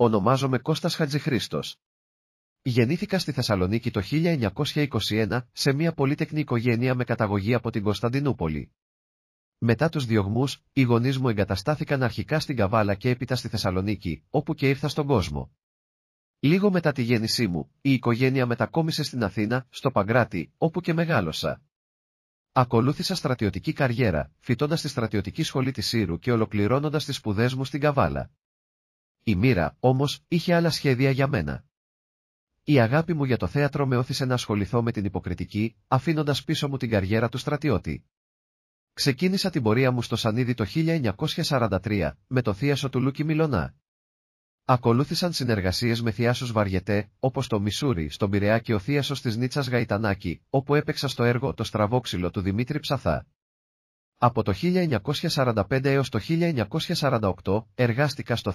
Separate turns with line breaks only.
Ονομάζομαι Κώστας Χατζηχρήστος. Γεννήθηκα στη Θεσσαλονίκη το 1921 σε μια πολύτεκνη οικογένεια με καταγωγή από την Κωνσταντινούπολη. Μετά τους διωγμούς, οι γονείς μου εγκαταστάθηκαν αρχικά στην Καβάλα και έπειτα στη Θεσσαλονίκη, όπου και ήρθα στον κόσμο. Λίγο μετά τη γέννησή μου, η οικογένεια μετακόμισε στην Αθήνα, στο Παγκράτη, όπου και μεγάλωσα. Ακολούθησα στρατιωτική καριέρα, φοιτώντας τη στρατιωτική σχολή της Ήρου και ολοκληρώνοντας τις σπουδές μου στην Καβάλα. Η μοίρα, όμως, είχε άλλα σχέδια για μένα. Η αγάπη μου για το θέατρο με όθησε να ασχοληθώ με την υποκριτική, αφήνοντας πίσω μου την καριέρα του στρατιώτη. Ξεκίνησα την πορεία μου στο Σανίδι το 1943, με το θίασο του Λούκι Μιλονά. Ακολούθησαν συνεργασίες με θιάσου Βαριετέ, όπως το Μισούρι, στον Πειραιά και ο θίασο της Νίτσας Γαϊτανάκη, όπου έπαιξα στο έργο Το Στραβόξυλο του Δημήτρη Ψαθά. Από το 1945 έως το 1948 εργάστηκα στο